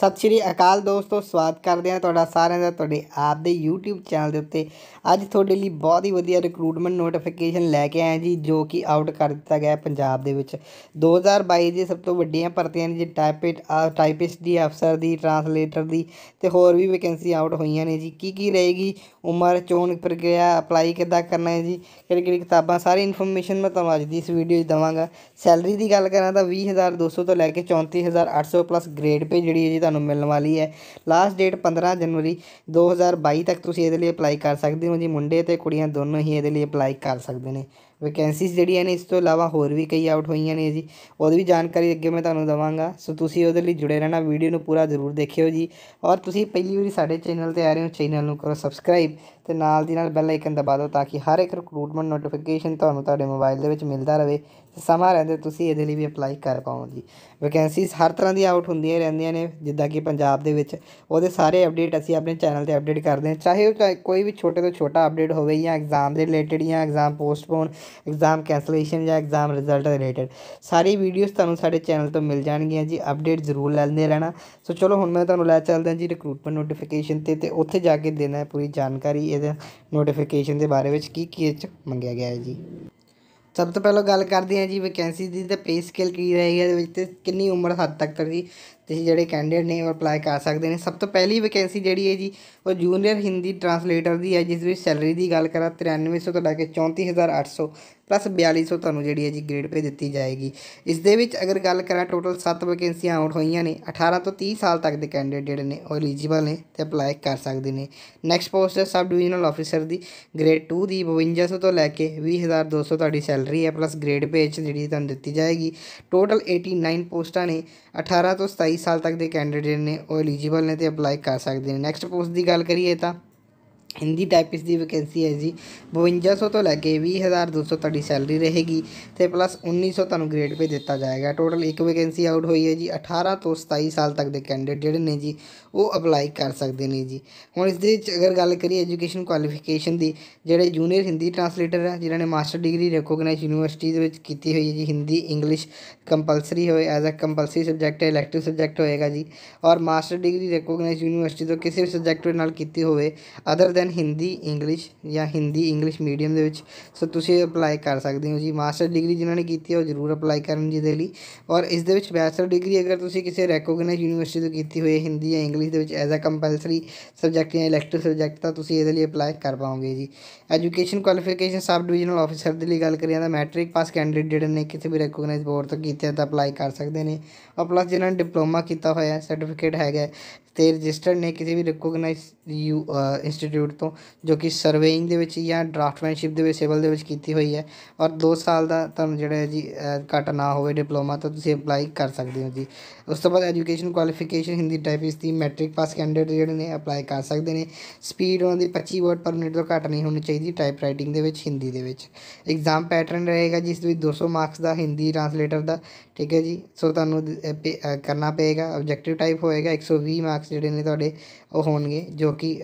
ਸਤਿ ਸ਼੍ਰੀ ਅਕਾਲ ਦੋਸਤੋ ਸਵਾਗਤ ਕਰਦੇ ਆ ਤੁਹਾਡਾ ਸਾਰਿਆਂ ਦਾ ਤੁਹਾਡੇ ਆਪ ਦੇ YouTube ਚੈਨਲ ਦੇ ਉੱਤੇ ਅੱਜ ਤੁਹਾਡੇ ਲਈ ਬਹੁਤ ਹੀ ਵਧੀਆ ਰਿਕਰੂਟਮੈਂਟ ਨੋਟੀਫਿਕੇਸ਼ਨ ਲੈ ਕੇ ਆਏ ਜੀ ਜੋ ਕਿ ਆਊਟ ਕਰ ਦਿੱਤਾ ਗਿਆ ਪੰਜਾਬ ਦੇ ਵਿੱਚ 2022 ਦੀ ਸਭ ਤੋਂ ਵੱਡੀਆਂ ਭਰਤੀਆਂ ਨੇ ਜੀ ਟਾਈਪਿਟ ਟਾਈਪਿਸਟ ਦੀ ਅਫਸਰ ਦੀ ਟਰਾਂਸਲੇਟਰ ਦੀ ਤੇ ਹੋਰ ਵੀ ਵੈਕੈਂਸੀ ਆਊਟ ਹੋਈਆਂ ਨੇ ਜੀ ਕੀ ਕੀ ਰਹੇਗੀ ਉਮਰ ਚੋਣ ਪ੍ਰਕਿਰਿਆ ਅਪਲਾਈ ਕਿੱਦਾਂ ਕਰਨਾ ਹੈ ਜੀ ਕਿਹੜੀ ਕਿਹੜੀ ਕਿਤਾਬਾਂ ਸਾਰੀ ਇਨਫੋਰਮੇਸ਼ਨ ਮੈਂ ਤੁਹਾਨੂੰ ਅੱਜ ਦੀ ਇਸ ਵੀਡੀਓ 'ਚ ਦਵਾਂਗਾ ਸੈਲਰੀ ਦੀ ਗੱਲ ਕਰਾਂ ਤਾਂ 20200 ਤੋਂ ਲੈ ਕੇ 34800 ਪਲੱਸ ਗ੍ਰੇਡ ਪੇ ਜਿਹੜੀ ਹੈ ਤੁਹਾਨੂੰ ਮਿਲਣ ਵਾਲੀ ਹੈ ਲਾਸਟ ਡੇਟ 15 ਜਨਵਰੀ 2022 ਤੱਕ ਤੁਸੀਂ ਇਹਦੇ ਲਈ ਅਪਲਾਈ ਕਰ ਸਕਦੇ ਹੋ ਜੀ ਮੁੰਡੇ ਤੇ ਕੁੜੀਆਂ ਦੋਨੋਂ ਹੀ ਇਹਦੇ ਲਈ ਅਪਲਾਈ ਕਰ ਸਕਦੇ ਨੇ ਵੈਕੈਂਸੀਜ਼ ਜਿਹੜੀਆਂ ਨੇ ਇਸ ਤੋਂ ਇਲਾਵਾ ਹੋਰ ਵੀ ਕਈ ਆਊਟ ਹੋਈਆਂ ਨੇ ਜੀ ਉਹਦੀ ਵੀ ਜਾਣਕਾਰੀ ਅੱਗੇ ਮੈਂ ਤੁਹਾਨੂੰ ਦਵਾਂਗਾ ਸੋ ਤੁਸੀਂ ਉਹਦੇ ਲਈ ਜੁੜੇ ਰਹਿਣਾ ਵੀਡੀਓ ਨੂੰ ਪੂਰਾ ਜ਼ਰੂਰ ਦੇਖਿਓ ਜੀ ਔਰ ਤੁਸੀਂ ਪਹਿਲੀ ਵਾਰੀ ਸਾਡੇ ਚੈਨਲ ਤੇ ਆ ਰਹੇ ਹੋ ਚੈਨਲ ਨੂੰ ਕਰੋ ਸਬਸਕ੍ਰਾਈਬ ਤੇ ਨਾਲ ਦੀ ਨਾਲ ਬੈਲ ਆਈਕਨ ਦਬਾ ਦਿਓ ਤਾਂ ਕਿ ਹਰ ਇੱਕ ਰਿਕਰੂਟਮੈਂਟ ਨੋਟੀਫਿਕੇਸ਼ਨ ਤੁਹਾਨੂੰ ਤੁਹਾਡੇ ਮੋਬਾਈਲ ਦੇ ਵਿੱਚ ਮਿਲਦਾ ਰਹੇ ਤੇ ਸਮਾਂ ਰਹਿੰਦੇ ਤੁਸੀਂ ਇਹਦੇ ਲਈ ਵੀ ਅਪਲਾਈ ਕਰ ਪਾਓ ਜੀ ਵੈਕੈਂਸੀਸ ਹਰ ਤਰ੍ਹਾਂ ਦੀ ਆਊਟ ਹੁੰਦੀਆਂ ਰਹਿੰਦੀਆਂ ਨੇ ਜਿੱਦਾਂ ਕਿ ਪੰਜਾਬ ਦੇ ਵਿੱਚ ਉਹਦੇ ਸਾਰੇ ਅਪਡੇਟ ਅਸੀਂ ਆਪਣੇ ਚੈਨਲ ਤੇ ਅਪਡੇਟ ਕਰਦੇ ਹਾਂ ਚਾਹੇ ਉਹ ਕੋਈ ਵੀ ਛੋਟੇ ਤੋਂ ਛੋਟਾ ਅਪਡੇਟ ਹੋਵੇ ਜਾਂ ਐਗਜ਼ਾਮ ਦੇ ਰਿਲੇਟਡ ਜਾਂ ਐਗਜ਼ਾਮ ਪੋਸਟਪੋਨ ਐਗਜ਼ਾਮ ਕੈਂਸਲੇਸ਼ਨ ਜਾਂ ਐਗਜ਼ਾਮ ਰਿਜ਼ਲਟ ਰਿਲੇਟਡ ਸਾਰੀ ਵੀਡੀਓਜ਼ ਤੁਹਾਨੂੰ ਸਾਡੇ ਚੈਨਲ ਤੋਂ ਮਿਲ ਜਾਣਗੀਆਂ ਜੀ ਅਪਡੇਟ ਜ਼ਰੂਰ ਲੈਂਦੇ ਰਹਿਣਾ ਸੋ ਚਲੋ ਹੁਣ ਮੈਂ ਤੁਹਾਨੂੰ ਲੈ ਚੱਲਦਾ ਜੀ ਰਿਕਰੂਟਮੈਂਟ ਨੋਟੀਫਿਕੇਸ਼ਨ ਤੇ ਤੇ ਉੱਥੇ ਜਾ ਕੇ ਦੇਣਾ ਹੈ ਪੂਰੀ ਜਾਣਕਾਰੀ ਇਹ ਨੋਟੀਫਿਕੇਸ਼ਨ ਦੇ ਬਾਰੇ ਵਿੱਚ ਕੀ ਕੀ ਚ ਮੰਗਿਆ ਗਿਆ ਹੈ ਜੀ ਸਭ ਤੋਂ ਪਹਿਲਾਂ ਗੱਲ ਕਰਦੇ ਹਾਂ ਜੀ ਵੈਕੈਂਸੀ ਦੀ ਤੇ ਪੇ ਸਕੇਲ ਕੀ ਰਹੇਗੀ ਇਹਦੇ ਵਿੱਚ ਤੇ ਕਿੰਨੀ ਉਮਰ ਹੱਦ ਤੱਕ ਦੀ ਤੁਸੀਂ ਜਿਹੜੇ ਕੈਂਡੀਡੇਟ ਨੇ ਉਹ ਅਪਲਾਈ ਕਰ ਸਕਦੇ ਨੇ ਸਭ ਤੋਂ ਪਹਿਲੀ ਵੈਕੈਂਸੀ ਜਿਹੜੀ ਹੈ ਜੀ ਉਹ ਜੂਨੀਅਰ ਹਿੰਦੀ ਟਰਾਂਸਲੇਟਰ ਦੀ ਹੈ ਜਿਸ ਵਿੱਚ ਸੈਲਰੀ ਦੀ ਗੱਲ ਕਰਾਂ 9300 ਤੋਂ ਲੈ ਕੇ 34800 ਪਲੱਸ 4200 ਤੁਹਾਨੂੰ ਜਿਹੜੀ ਹੈ ਜੀ ਗ੍ਰੇਡ ਪੇ ਦਿੱਤੀ ਜਾਏਗੀ ਇਸ ਦੇ ਵਿੱਚ ਅਗਰ ਗੱਲ ਕਰਾਂ ਟੋਟਲ 7 ਵੈਕੈਂਸੀਆਂ ਆਊਟ ਹੋਈਆਂ ਨੇ 18 ਤੋਂ 30 ਸਾਲ ਤੱਕ ਦੇ ਕੈਂਡੀਡੇਟ ਜਿਹੜੇ ਨੇ ਉਹ ਐਲੀਜੀਬਲ ਨੇ ਤੇ ਅਪਲਾਈ ਕਰ ਸਕਦੇ ਨੇ ਨੈਕਸਟ ਪੋਸਟ ਹੈ ਸਬ ਡਿਵੀਜ਼ਨਲ ਆਫੀਸਰ ਦੀ ਗ੍ਰੇਡ 2 ਦੀ 5200 ਤੋਂ ਲੈ ਕੇ 20200 ਤੁਹਾਡੀ ਸੈਲਰੀ ਹੈ ਪਲੱਸ ਗ੍ਰੇਡ ਪੇ ਚ ਜਿਹੜੀ ਤੁਹਾਨੂੰ ਦਿੱਤੀ ਜਾਏਗੀ ਟੋਟਲ 89 ਪੋਸਟਾਂ ਨੇ 18 ਤੋਂ 27 22 ਸਾਲ ਤੱਕ ਦੇ ਕੈਂਡੀਡੇਟ ਨੇ ਉਹ ਐਲੀਜੀਬਲ ਨੇ ਤੇ ਅਪਲਾਈ ਕਰ ਸਕਦੇ ਨੇ ਨੈਕਸਟ ਪੋਸਟ ਦੀ ਗੱਲ ਕਰੀਏ ਤਾਂ ਹਿੰਦੀ ਟਾਈਪਿਸਟ ਦੀ ਵੈਕੈਂਸੀ ਹੈ ਜੀ 5200 ਤੋਂ ਲੈ ਕੇ 20200 ਤੁਹਾਡੀ ਸੈਲਰੀ ਰਹੇਗੀ ਤੇ ਪਲੱਸ 1900 ਤੁਹਾਨੂੰ ਗ੍ਰੇਡ ਪੇ ਦਿੱਤਾ ਜਾਏਗਾ ਟੋਟਲ ਇੱਕ ਵੈਕੈਂਸੀ ਆਊਟ ਹੋਈ ਹੈ ਜੀ 18 ਤੋਂ 27 ਸਾਲ ਤੱਕ ਦੇ ਕੈਂਡੀਡੇਟ ਜਿਹੜੇ ਨੇ ਜੀ ਉਹ ਅਪਲਾਈ ਕਰ ਸਕਦੇ ਨੇ ਜੀ ਹੁਣ ਇਸ ਦੇ ਵਿੱਚ ਅਗਰ ਗੱਲ ਕਰੀਏ ਐਜੂਕੇਸ਼ਨ ਕੁਆਲੀਫਿਕੇਸ਼ਨ ਦੀ ਜਿਹੜੇ ਜੂਨੀਅਰ ਹਿੰਦੀ ਟਰਾਂਸਲੇਟਰ ਹੈ ਜਿਨ੍ਹਾਂ ਨੇ ਮਾਸਟਰ ਡਿਗਰੀ ਰੈਕੋਗਨਾਈਜ਼ ਯੂਨੀਵਰਸਿਟੀ ਦੇ ਵਿੱਚ ਕੀਤੀ ਹੋਈ ਹੈ ਜੀ ਹਿੰਦੀ ਇੰਗਲਿਸ਼ ਕੰਪਲਸਰੀ ਹੋਏ ਐਜ਼ ਅ ਕੰਪਲਸਰੀ ਸਬਜੈਕਟ ਹੈ ਇਲੈਕਟਿਵ ਸਬਜੈਕਟ ਹੋਏਗਾ ਜੀ ਔਰ ਮਾਸਟਰ ਡਿਗਰੀ ਰੈਕੋਗਨਾਈਜ਼ ਯੂਨੀਵਰਸਿਟੀ ਤੋਂ ਕਿਸੇ ਵੀ ਸਬਜੈਕਟ ਨਾਲ ਕੀਤੀ ਹੋਵੇ ਅਦਰ ਦੈਨ ਹਿੰਦੀ ਇੰਗਲਿਸ਼ ਜਾਂ ਹਿੰਦੀ ਇੰਗਲਿਸ਼ ਮੀਡੀਅਮ ਦੇ ਵਿੱਚ ਸੋ ਤੁਸੀਂ ਅਪਲਾਈ ਕਰ ਸਕਦੇ ਹੋ ਜੀ ਮਾਸਟਰ ਡਿਗਰੀ ਜਿਨ੍ਹਾਂ ਨੇ ਕੀਤੀ ਹੈ ਉਹ ਜ਼ਰੂਰ ਅਪਲਾਈ ਕਰਨ ਜੀ ਦੇ ਲਈ ਔਰ ਇਸ ਦੇ ਵਿੱਚ ਬੈਚਲਰ ਡਿਗਰੀ ਅਗਰ ਤੁਸੀਂ ਕਿਸੇ ਰੈਕੋਗਨਾਈਜ਼ ਯੂਨੀਵਰਸਿਟੀ ਤੋਂ ਕੀਤੀ ਹੋਈ ਹਿੰਦੀ ਜਾਂ ਇੰਗਲਿਸ਼ ਦੇ ਵਿੱਚ ਐਜ਼ ਅ ਕੰਪਲਸਰੀ ਸਬਜੈਕਟ ਜਾਂ ਇਲੈਕਟਿਵ ਸਬਜੈਕਟ ਤਾਂ ਤੁਸੀਂ ਇਹਦੇ ਲਈ ਅਪਲਾਈ ਕਰ ਪਾਓਗੇ ਜੀ education qualification sub divisional officer ਦੇ ਲਈ ਗੱਲ ਕਰੀਏ ਤਾਂ ਮੈਟ੍ਰਿਕ ਪਾਸ ਕੈਂਡੀਡੇਟ ਜਿਹੜੇ ਨੇ ਕਿਸੇ ਵੀ ਰੈਕੋਗਨਾਈਜ਼ ਬੋਰਡ ਤੋਂ ਕੀਤੇ ਤਾਂ ਅਪਲਾਈ ਕਰ ਸਕਦੇ ਨੇ ਔਰ ਪਲੱਸ ਜਿਨ੍ਹਾਂ ਨੇ ਡਿਪਲੋਮਾ ਕੀਤਾ ਹੋਇਆ ਸਰਟੀਫਿਕੇਟ ਹੈਗਾ ਤੇ ਰਜਿਸਟਰਡ ਨੇ ਕਿਸੇ ਵੀ ਰੈਕੋਗਨਾਈਜ਼ ਯੂ ਇੰਸਟੀਟਿਊਟ ਤੋਂ ਜੋ ਕਿ ਸਰਵੇਇੰਗ ਦੇ ਵਿੱਚ ਜਾਂ ਡਰਾਫਟਮੈਨਸ਼ਿਪ ਦੇ ਵਿੱਚ ਸਿਵਲ ਦੇ ਵਿੱਚ ਕੀਤੀ ਹੋਈ ਹੈ ਔਰ 2 ਸਾਲ ਦਾ ਤੁਹਾਨੂੰ ਜਿਹੜਾ ਹੈ ਜੀ ਘੱਟ ਨਾ ਹੋਵੇ ਡਿਪਲੋਮਾ ਤਾਂ ਤੁਸੀਂ ਅਪਲਾਈ ਕਰ ਸਕਦੇ ਹੋ ਜੀ ਉਸ ਤੋਂ ਬਾਅਦ ਐਜੂਕੇਸ਼ਨ ਕੁਆਲੀਫਿਕੇਸ਼ਨ ਹਿੰਦੀ ਟਾਈਪਿਸਟ ਦੀ ਮੈਟ੍ਰਿਕ ਪਾਸ ਕੈਂਡੀਡੇਟ ਜਿਹੜੇ ਨੇ ਅਪਲਾਈ ਕਰ ਸਕਦੇ ਨੇ ਸਪੀਡ ਉਹਨਾਂ ਦੀ 25 ਵਰਡ ਪਰ ਮਿੰਟ ਤੋਂ ਘੱਟ ਨਹੀਂ ਹੋਣੀ ਚਾਹੀਦੀ ਟਾਈਪ ਰਾਈਟਿੰਗ ਦੇ ਵਿੱਚ ਹਿੰਦੀ ਦੇ ਵਿੱਚ ਐਗਜ਼ਾਮ ਪੈਟਰਨ ਰਹੇਗਾ ਜਿਸ ਵਿੱਚ 200 ਮਾਰਕਸ ਦਾ ਹਿੰਦੀ ਟ੍ਰਾਂਸਲੇਟਰ ਦਾ ਠੀਕ ਹੈ ਜੀ ਸੋ ਤੁਹਾਨੂੰ ਕਰਨਾ ਪਏਗਾ ਆਬਜੈਕਟਿਵ ਟਾਈਪ ਹੋਏਗਾ 120 ਮਾਰਕਸ ਜਿਹੜੇ ਨੇ ਤੁਹਾਡੇ ਉਹ ਹੋਣਗੇ ਜੋ ਕਿ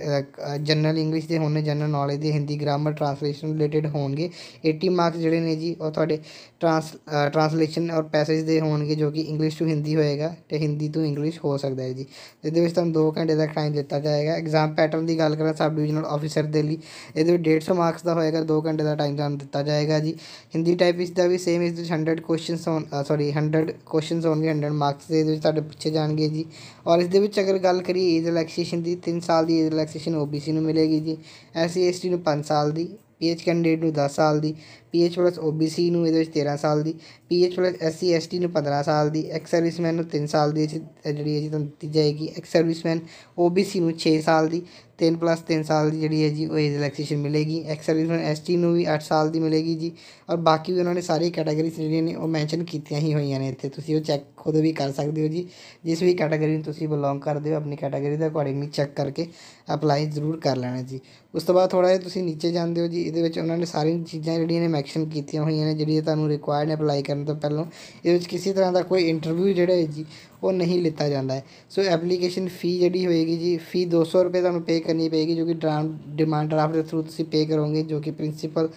ਜਨਰਲ ਇੰਗਲਿਸ਼ ਦੇ ਹੋਣੇ ਜਨਰਲ ਨੌਲੇਜ ਦੇ ਹਿੰਦੀ ਗ੍ਰਾਮਰ ਟ੍ਰਾਂਸਲੇਸ਼ਨ ਰਿਲੇਟਡ ਹੋਣਗੇ 80 ਮਾਰਕਸ ਜਿਹੜੇ ਨੇ ਜੀ ਉਹ ਤੁਹਾਡੇ ਟ੍ਰਾਂਸ ਟ੍ਰਾਂਸਲੇਸ਼ਨ ਔਰ ਪੈਸੇਜ ਦੇ ਹੋਣਗੇ ਜੋ ਕਿ ਇੰਗਲਿਸ਼ ਟੂ ਹਿੰਦੀ ਹੋਏਗਾ ਤੇ ਹਿੰਦੀ ਤੋਂ ਇੰਗਲਿਸ਼ ਹੋ ਸਕਦਾ ਹੈ ਜੀ ਇਹਦੇ ਵਿੱਚ ਤੁਹਾਨੂੰ 2 ਘੰਟੇ ਦਾ ਟਾਈਮ ਦਿੱਤਾ ਜਾਏਗਾ ਐਗਜ਼ਾਮ ਪੈਟਰਨ ਦੀ ਗੱਲ ਕਰਾਂ ਸਬ ਡਿਵੀਜ਼ਨਲ ਆਫੀਸਰ ਦੇ ਲਈ ਇਹਦੇ ਵਿੱਚ 150 ਮਾਰਕਸ ਦਾ ਹੋਏਗਾ 2 ਘੰਟੇ ਦਾ ਟਾਈਮ ਤੁਹਾਨੂੰ ਦਿੱਤਾ ਜਾਏਗਾ ਜੀ ਹਿੰਦੀ ਟਾਈਪ ਇਸ ਦਾ ਵੀ ਸੇਮ ਇਸ ਦੇ 100 ਕੁਐਸਚਨਸ ਹੋਣ ਸੌਰੀ 100 ਕੁਐਸਚਨਸ ਹੋਣਗੇ 100 ਮਾਰਕਸ ਦੇ ਵਿੱਚ ਤੁਹਾਡੇ ਪੁੱਛੇ ਜਾਣਗੇ ਜੀ ਔਰ ਇਸ ਦੇ ਵਿੱਚ ਅਗਰ ਗੱਲ ਕਰੀਏ ਏਜ ਰਿਲੈਕਸੇਸ਼ਨ ਦੀ 3 ਸਾਲ ਦੀ ਏਜ ਰਿਲੈਕਸੇਸ਼ਨ ਓਬੀਸੀ ਨੂੰ ਮਿਲੇ ਮਿਲੇਗੀ ਜੀ ਐਸਸੀ ਐਸਟੀ ਨੂੰ 5 ਸਾਲ ਦੀ ਪੀਐਚ ਕੈਂਡੀਡੇਟ ਨੂੰ 10 ਸਾਲ ਦੀ ਪੀਐਚ ਪਲੱਸ ਓਬੀਸੀ ਨੂੰ ਇਹਦੇ ਵਿੱਚ 13 ਸਾਲ ਦੀ ਪੀਐਚ ਪਲੱਸ ਐਸਸੀ ਐਸਟੀ ਨੂੰ 15 ਸਾਲ ਦੀ ਐਕਸ ਸਰਵਿਸਮੈਨ ਨੂੰ 3 ਸਾਲ ਦੀ ਜਿਹੜੀ ਹੈ ਜੀ ਤੁਹਾਨੂੰ ਦਿੱਤੀ ਜਾਏਗੀ ਐਕਸ ਸਰਵਿਸਮੈਨ ਓਬੀਸੀ ਨੂੰ 6 ਸਾਲ ਦੀ 3 ਪਲੱਸ 3 ਸਾਲ ਦੀ ਜਿਹੜੀ ਹੈ ਜੀ ਉਹ ਏਜ ਰਿਲੈਕਸੇਸ਼ਨ ਮਿਲੇਗੀ ਐਕਸ ਸਰਵਿਸਮੈਨ ਐਸਟੀ ਨੂੰ ਵੀ 8 ਸਾਲ ਦੀ ਮਿਲੇਗੀ ਜੀ ਔਰ ਬਾਕੀ ਵੀ ਉਹਨਾਂ ਨੇ ਸਾਰੀ ਕੈਟਾਗਰੀ ਜਿਹੜੀਆਂ ਨੇ ਉਹ ਮੈਂਸ਼ਨ ਕੀਤੀਆਂ ਹੀ ਹੋਈਆਂ ਨੇ ਇੱਥੇ ਤੁਸੀਂ ਉਹ ਚੈੱਕ ਖੁਦ ਵੀ ਕਰ ਸਕਦੇ ਹੋ ਜੀ ਜਿਸ ਵੀ ਕੈਟਾਗਰੀ ਨੂੰ ਤੁਸੀਂ ਬਿਲੋਂਗ ਕਰਦੇ ਹੋ ਆਪਣੀ ਕੈਟਾਗਰੀ ਦਾ ਅਕੋਰਡਿੰਗਲੀ ਚੈੱਕ ਕਰਕੇ ਅਪਲਾਈ ਜ਼ਰੂਰ ਕਰ ਲੈਣਾ ਜੀ ਉਸ ਤੋਂ ਬਾਅਦ ਥੋੜਾ ਜਿਹਾ ਤੁਸੀਂ ਨੀਚੇ ਜਾਂਦੇ ਹੋ ਜੀ ਇਹਦੇ ਵਿੱਚ ਉਹਨਾਂ ਨੇ ਸਾਰੀਆਂ ਚੀਜ਼ਾਂ ਜਿਹੜੀਆਂ ਨੇ ਕਨੈਕਸ਼ਨ ਕੀਤੀਆਂ ਹੋਈਆਂ ਨੇ ਜਿਹੜੀਆਂ ਤੁਹਾਨੂੰ ਰਿਕੁਆਇਰ ਨੇ ਅਪਲਾਈ ਕਰਨ ਤੋਂ ਪਹਿਲਾਂ ਇਹਦੇ ਵਿੱਚ ਕਿਸੇ ਤਰ੍ਹਾਂ ਦਾ ਕੋਈ ਇੰਟਰਵਿਊ ਜਿਹੜਾ ਹੈ ਜੀ ਉਹ ਨਹੀਂ ਲਿੱਤਾ ਜਾਂਦਾ ਹੈ ਸੋ ਐਪਲੀਕੇਸ਼ਨ ਫੀ ਜਿਹੜੀ ਹੋਏਗੀ ਜੀ ਫੀ 200 ਰੁਪਏ ਤੁਹਾਨੂੰ ਪੇ ਕਰਨੀ ਪਏਗੀ ਜੋ ਕਿ ਡਰਾਫਟ ਡਿਮਾਂਡ ਡਰਾਫਟ ਦੇ ਥਰੂ ਤੁਸੀਂ ਪੇ ਕਰੋਗੇ ਜੋ ਕਿ principal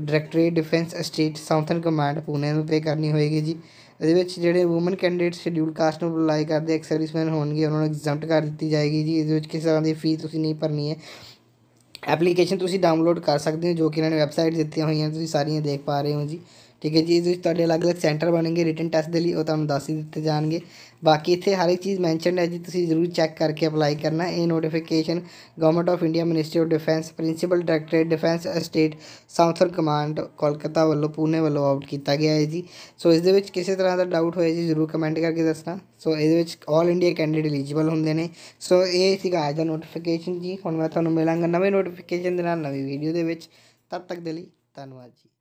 directory defence state southern command Pune ਨੂੰ ਪੇ ਕਰਨੀ ਹੋਏਗੀ ਜੀ ਇਹਦੇ ਵਿੱਚ ਜਿਹੜੇ ਔਮਨ ਕੈਂਡੀਡੇਟ ਸ਼ਡਿਊਲ ਕਾਸਟ ਨੂੰ ਅਪਲਾਈ ਕਰਦੇ ਐਕਸਰਵਿਸਮੈਨ ਸਰਵਿਸਮੈਨ ਹੋਣਗੇ ਉਹਨਾਂ ਨੂੰ ਐਗਜ਼ੈਂਪਟ ਕਰ ਦਿੱਤੀ ਜਾਏਗੀ ਜੀ ਇਹਦੇ ਵਿੱਚ ਕਿਸੇ ਤਰ੍ਹਾਂ ਦੀ ਫੀ ਤੁਸੀਂ ਨਹੀਂ ਭਰਨੀ ਹੈ ਐਪਲੀਕੇਸ਼ਨ ਤੁਸੀਂ ਡਾਊਨਲੋਡ ਕਰ ਸਕਦੇ ਹੋ ਜੋ ਕਿ ਇਹਨਾਂ ਨੇ ਵੈਬਸਾਈਟ ਦਿੱਤੀਆਂ ਹੋਈਆਂ ਤੁਸੀਂ ਸਾਰੀਆਂ ਦੇਖ ਪਾ ਰਹੇ ਹੋ ਜੀ ਠੀਕ ਹੈ ਜੀ ਇਹਦੇ ਵਿੱਚ ਤੁਹਾਡੇ ਅਲੱਗ-ਅਲੱਗ ਸੈਂਟਰ ਬਣਨਗੇ ਰਿਟਨ ਟੈਸਟ ਦੇ ਲਈ ਉਹ ਤੁਹਾਨੂੰ ਦੱਸ ਹੀ ਦਿੱਤੇ ਜਾਣਗੇ ਬਾਕੀ ਇੱਥੇ ਹਰ ਇੱਕ ਚੀਜ਼ ਮੈਂਸ਼ਨਡ ਹੈ ਜੀ ਤੁਸੀਂ ਜ਼ਰੂਰ ਚੈੱਕ ਕਰਕੇ ਅਪਲਾਈ ਕਰਨਾ ਇਹ notification government of India ministry of defence principal directorate defence state southern command Kolkata ਵੱਲੋਂ ਪੂਨੇ ਵੱਲੋਂ ਆਊਟ ਕੀਤਾ ਗਿਆ ਹੈ ਜੀ ਸੋ ਇਸ ਦੇ ਵਿੱਚ ਕਿਸੇ ਤਰ੍ਹਾਂ ਦਾ ਡਾਊਟ ਹੋਇਆ ਜੀ ਜ਼ਰੂਰ ਕਮੈਂਟ ਕਰਕੇ ਦੱਸਣਾ ਸੋ ਇਹਦੇ ਵਿੱਚ 올 ਇੰਡੀਆ ਕੈਂਡੀਡੇਟ ਐਲੀਜੀਬਲ ਹੁੰਦੇ ਨੇ ਸੋ ਇਹ ਸੀਗਾ ਅੱਜ ਦਾ ਨੋਟੀਫਿਕੇਸ਼ਨ ਜੀ ਹੁਣ ਮੈਂ ਤੁਹਾਨੂੰ ਮਿਲਾਂਗਾ ਨਵੇਂ ਨੋਟੀਫਿਕੇਸ਼ਨ ਦੇ ਨਾਲ ਨਵੀਂ ਵੀਡੀਓ ਦੇ ਵਿੱਚ ਤਦ ਤੱਕ ਦੇ ਲਈ ਧੰਨਵਾਦ ਜੀ